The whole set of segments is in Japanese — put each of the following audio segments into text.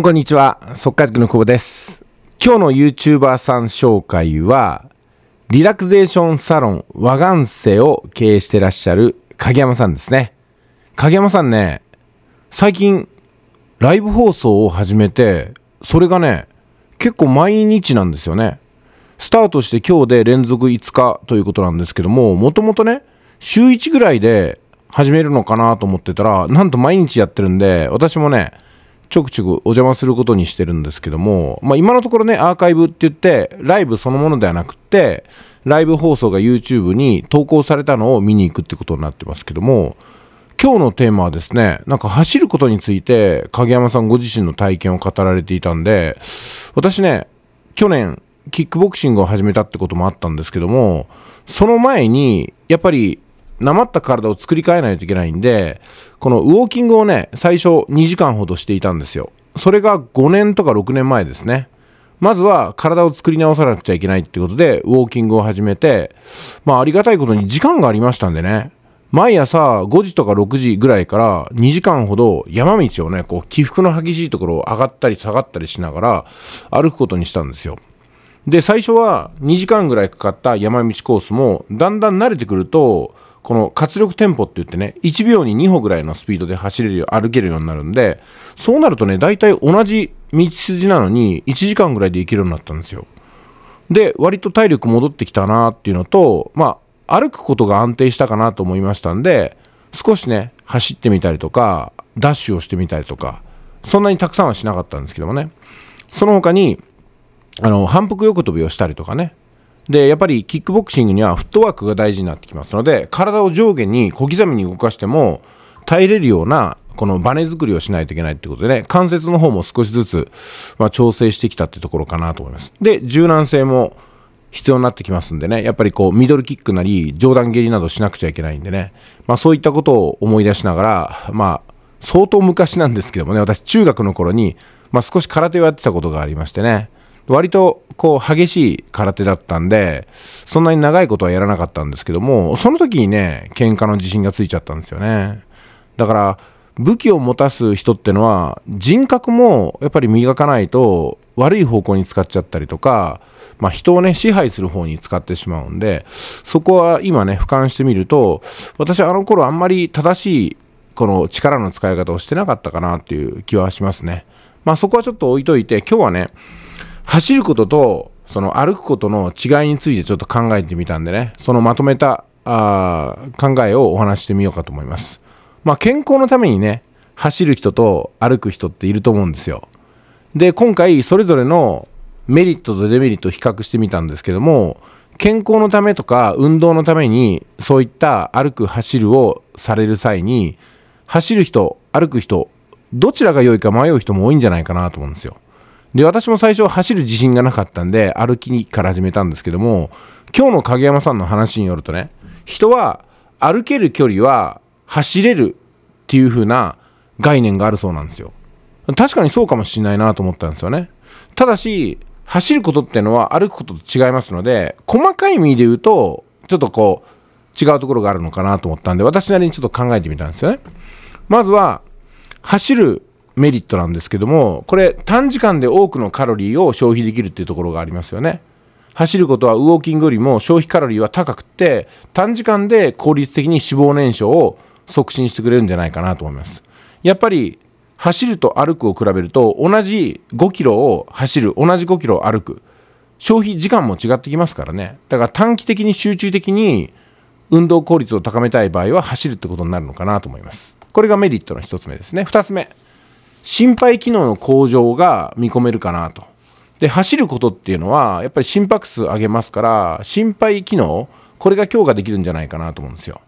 こんにちは。速稼塾の久保です。今日の YouTuber さん紹介は、リラクゼーションサロン和願世を経営してらっしゃる影山さんですね。影山さんね、最近ライブ放送を始めて、それがね、結構毎日なんですよね。スタートして今日で連続5日ということなんですけども、もともとね、週1ぐらいで始めるのかなと思ってたら、なんと毎日やってるんで、私もね、ちょくちょくお邪魔することにしてるんですけども、まあ、今のところね、アーカイブって言って、ライブそのものではなくて、ライブ放送が YouTube に投稿されたのを見に行くってことになってますけども、今日のテーマはですね、なんか走ることについて、影山さんご自身の体験を語られていたんで、私ね、去年、キックボクシングを始めたってこともあったんですけども、その前に、やっぱりなまった体を作り変えないといけないんで、このウォーキングをね、最初2時間ほどしていたんですよ。それが5年とか6年前ですね。まずは体を作り直さなくちゃいけないってことで、ウォーキングを始めて、まあありがたいことに時間がありましたんでね、毎朝5時とか6時ぐらいから2時間ほど山道をね、こう起伏の激しいところを上がったり下がったりしながら歩くことにしたんですよ。で、最初は2時間ぐらいかかった山道コースも、だんだん慣れてくると、この活力テンポって言ってね、1秒に2歩ぐらいのスピードで走れるよ、歩けるようになるんで、そうなるとね、大体同じ道筋なのに、1時間ぐらいで行けるようになったんですよ。で、割と体力戻ってきたなっていうのと、まあ、歩くことが安定したかなと思いましたんで、少しね、走ってみたりとか、ダッシュをしてみたりとか、そんなにたくさんはしなかったんですけどもね。その他に、あの、反復横跳びをしたりとかね、で、やっぱりキックボクシングにはフットワークが大事になってきますので、体を上下に小刻みに動かしても、耐えれるようなこのバネ作りをしないといけないってことでね、関節の方も少しずつ、まあ、調整してきたってところかなと思います。で、柔軟性も必要になってきますんでね、やっぱりこう、ミドルキックなり、上段蹴りなどしなくちゃいけないんでね、まあそういったことを思い出しながら、まあ、相当昔なんですけどもね、私中学の頃に、まあ少し空手をやってたことがありましてね、割とこう激しい空手だったんで、そんなに長いことはやらなかったんですけども、その時にね、喧嘩の自信がついちゃったんですよね。だから、武器を持たす人ってのは人格もやっぱり磨かないと悪い方向に使っちゃったりとか、まあ、人をね支配する方に使ってしまうんでそこは今ね俯瞰してみると私はあの頃あんまり正しいこの力の使い方をしてなかったかなっていう気はしますね。まあそこはちょっと置いといて今日はね走ることとその歩くことの違いについてちょっと考えてみたんでねそのまとめたあ考えをお話してみようかと思います。まあ、健康のためにね走る人と歩く人っていると思うんですよ。で今回それぞれのメリットとデメリットを比較してみたんですけども健康のためとか運動のためにそういった歩く走るをされる際に走る人歩く人どちらが良いか迷う人も多いんじゃないかなと思うんですよ。で、私も最初走る自信がなかったんで、歩きにから始めたんですけども、今日の影山さんの話によるとね、人は歩ける距離は走れるっていう風な概念があるそうなんですよ。確かにそうかもしれないなと思ったんですよね。ただし、走ることってのは歩くことと違いますので、細かい意味で言うと、ちょっとこう、違うところがあるのかなと思ったんで、私なりにちょっと考えてみたんですよね。まずは、走るメリットなんですけどもこれ短時間で多くのカロリーを消費できるっていうところがありますよね走ることはウォーキングよりも消費カロリーは高くって短時間で効率的に脂肪燃焼を促進してくれるんじゃないかなと思いますやっぱり走ると歩くを比べると同じ5キロを走る同じ5キロを歩く消費時間も違ってきますからねだから短期的に集中的に運動効率を高めたい場合は走るってことになるのかなと思いますこれがメリットの1つ目ですね2つ目心肺機能の向上が見込めるかなと。で、走ることっていうのは、やっぱり心拍数上げますから、心肺機能、これが強化できるんじゃないかなと思うんですよ。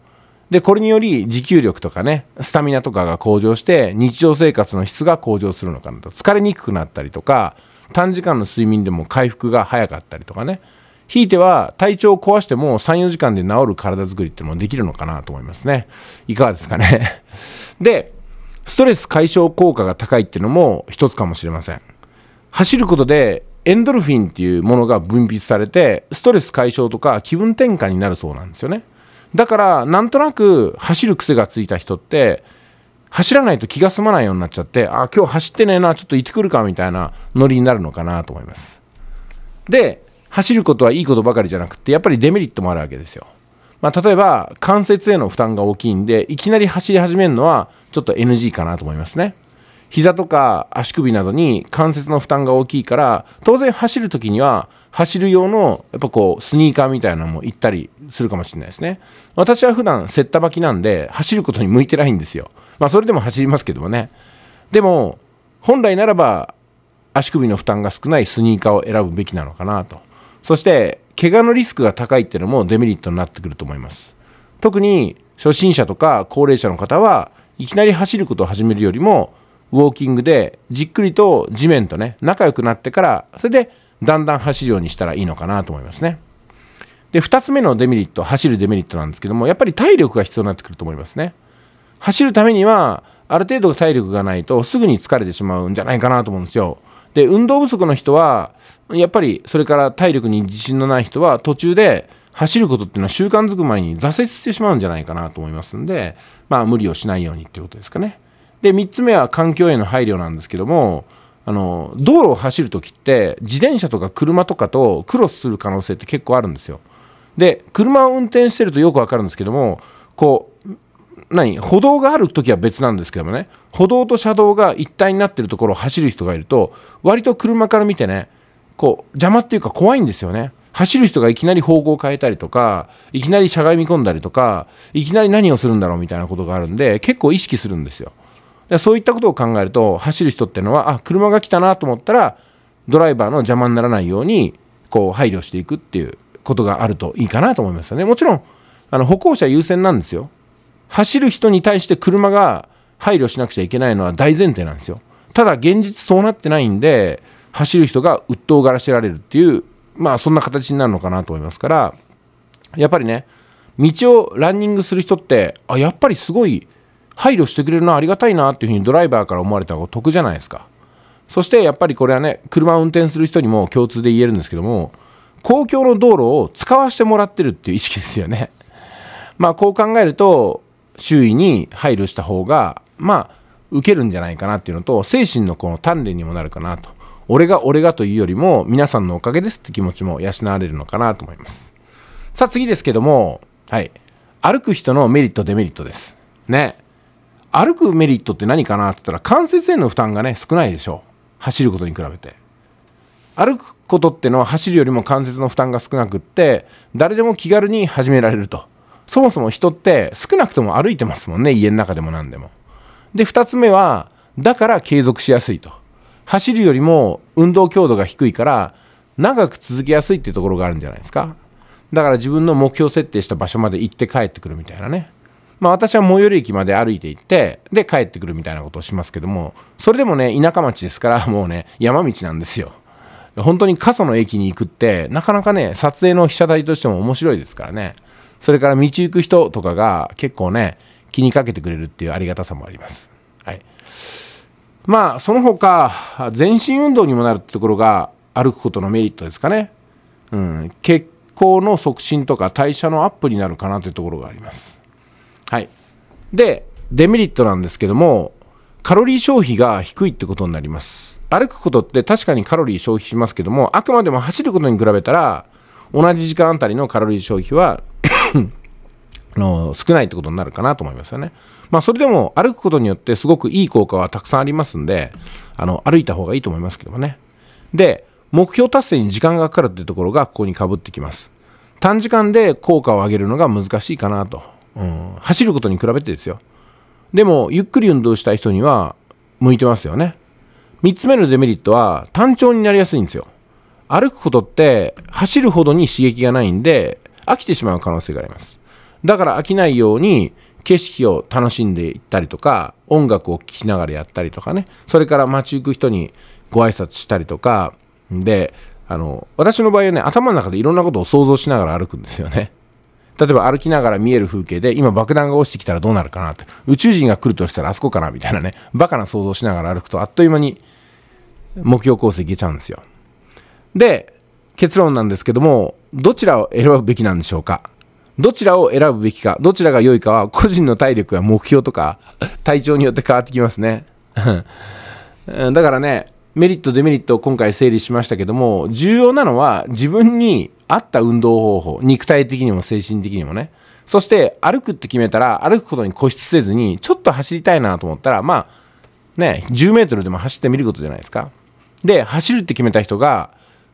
で、これにより、持久力とかね、スタミナとかが向上して、日常生活の質が向上するのかなと。疲れにくくなったりとか、短時間の睡眠でも回復が早かったりとかね。ひいては、体調を壊しても3、4時間で治る体作りってのもできるのかなと思いますね。いかがですかね。で、ストレス解消効果が高いっていうのも一つかもしれません。走ることでエンドルフィンっていうものが分泌されて、ストレス解消とか気分転換になるそうなんですよね。だから、なんとなく走る癖がついた人って、走らないと気が済まないようになっちゃって、あ、今日走ってねえな、ちょっと行ってくるか、みたいなノリになるのかなと思います。で、走ることはいいことばかりじゃなくて、やっぱりデメリットもあるわけですよ。まあ、例えば関節への負担が大きいんでいきなり走り始めるのはちょっと NG かなと思いますね膝とか足首などに関節の負担が大きいから当然走る時には走る用のやっぱこうスニーカーみたいなのも行ったりするかもしれないですね私は普段セッタばきなんで走ることに向いてないんですよまあそれでも走りますけどもねでも本来ならば足首の負担が少ないスニーカーを選ぶべきなのかなとそして怪我のリスクが高いっていうのもデメリットになってくると思います。特に初心者とか高齢者の方はいきなり走ることを始めるよりもウォーキングでじっくりと地面とね仲良くなってからそれでだんだん走るようにしたらいいのかなと思いますね。で2つ目のデメリット走るデメリットなんですけどもやっぱり体力が必要になってくると思いますね。走るためにはある程度体力がないとすぐに疲れてしまうんじゃないかなと思うんですよ。で、運動不足の人は、やっぱりそれから体力に自信のない人は途中で走ることっていうのは習慣づく前に挫折してしまうんじゃないかなと思いますんで、まあ無理をしないようにっていうことですかね。で、3つ目は環境への配慮なんですけども、あの、道路を走るときって自転車とか車とかとクロスする可能性って結構あるんですよ。で、車を運転してるとよくわかるんですけども、こう、何歩道がある時は別なんですけどもね歩道と車道が一体になってるところを走る人がいると割と車から見てねこう邪魔っていうか怖いんですよね走る人がいきなり方向を変えたりとかいきなりしゃがみ込んだりとかいきなり何をするんだろうみたいなことがあるんで結構意識するんですよでそういったことを考えると走る人ってのはあ車が来たなと思ったらドライバーの邪魔にならないようにこう配慮していくっていうことがあるといいかなと思いますよねもちろんあの歩行者優先なんですよ走る人に対して車が配慮しなくちゃいけないのは大前提なんですよ。ただ現実そうなってないんで、走る人が鬱陶がらせられるっていう、まあそんな形になるのかなと思いますから、やっぱりね、道をランニングする人って、あ、やっぱりすごい配慮してくれるのはありがたいなっていうふうにドライバーから思われた方が得じゃないですか。そしてやっぱりこれはね、車を運転する人にも共通で言えるんですけども、公共の道路を使わせてもらってるっていう意識ですよね。まあこう考えると、周囲に配慮した方が、まあ、受けるんじゃないかなっていうのと、精神のこの鍛錬にもなるかなと。俺が俺がというよりも、皆さんのおかげですって気持ちも養われるのかなと思います。さあ次ですけども、はい。歩く人のメリット、デメリットです。ね。歩くメリットって何かなって言ったら、関節への負担がね、少ないでしょう。走ることに比べて。歩くことってのは走るよりも関節の負担が少なくって誰でも気軽に始められるとそもそも人って少なくとも歩いてますもんね、家の中でも何でも。で、2つ目は、だから継続しやすいと。走るよりも運動強度が低いから、長く続きやすいっていうところがあるんじゃないですか。だから自分の目標設定した場所まで行って帰ってくるみたいなね。まあ私は最寄り駅まで歩いて行って、で帰ってくるみたいなことをしますけども、それでもね、田舎町ですから、もうね、山道なんですよ。本当に過疎の駅に行くって、なかなかね、撮影の被写体としても面白いですからね。それから道行く人とかが結構ね、気にかけてくれるっていうありがたさもあります。はい。まあ、その他、全身運動にもなるってところが歩くことのメリットですかね。うん。血行の促進とか代謝のアップになるかなというところがあります。はい。で、デメリットなんですけども、カロリー消費が低いってことになります。歩くことって確かにカロリー消費しますけども、あくまでも走ることに比べたら、同じ時間あたりのカロリー消費はの少ないってことになるかなと思いますよね。まあ、それでも歩くことによってすごくいい効果はたくさんありますんで、あの、歩いた方がいいと思いますけどもね。で、目標達成に時間がかかるっていうところがここにかぶってきます。短時間で効果を上げるのが難しいかなと。うん、走ることに比べてですよ。でも、ゆっくり運動したい人には向いてますよね。3つ目のデメリットは単調になりやすいんですよ。歩くことって走るほどに刺激がないんで飽きてしまう可能性があります。だから飽きないように景色を楽しんでいったりとか、音楽を聴きながらやったりとかね、それから街行く人にご挨拶したりとか、で、あの、私の場合はね、頭の中でいろんなことを想像しながら歩くんですよね。例えば歩きながら見える風景で、今爆弾が落ちてきたらどうなるかなって、宇宙人が来るとしたらあそこかなみたいなね、バカな想像しながら歩くと、あっという間に目標コースいけちゃうんですよ。で、結論なんですけども、どちらを選ぶべきなんでしょうかどちらを選ぶべきか、どちらが良いかは個人の体力や目標とか体調によって変わってきますね。だからね、メリット、デメリットを今回整理しましたけども、重要なのは自分に合った運動方法、肉体的にも精神的にもね。そして歩くって決めたら歩くことに固執せずに、ちょっと走りたいなと思ったら、まあね、10メートルでも走ってみることじゃないですか。で、走るって決めた人が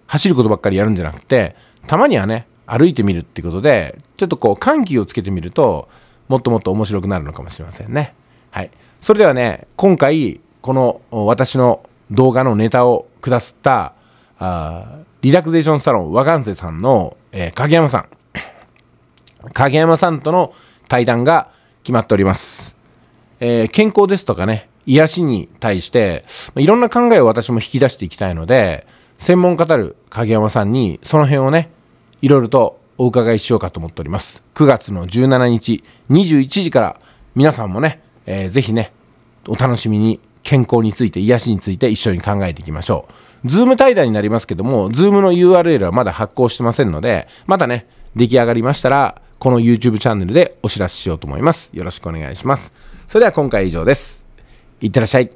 走ることばっかりやるんじゃなくて、たまにはね、歩いてみるっていうことで、ちょっとこう、緩急をつけてみると、もっともっと面白くなるのかもしれませんね。はい。それではね、今回、この私の動画のネタをくださったあリラクゼーションサロン和岩瀬さんの、えー、影山さん。影山さんとの対談が決まっております。えー、健康ですとかね、癒しに対して、いろんな考えを私も引き出していきたいので、専門家たる影山さんにその辺をね、いろいろとお伺いしようかと思っております。9月の17日21時から皆さんもね、えー、ぜひね、お楽しみに健康について癒しについて一緒に考えていきましょう。ズーム対談になりますけども、ズームの URL はまだ発行してませんので、またね、出来上がりましたら、この YouTube チャンネルでお知らせしようと思います。よろしくお願いします。それでは今回以上です。いってらっしゃい。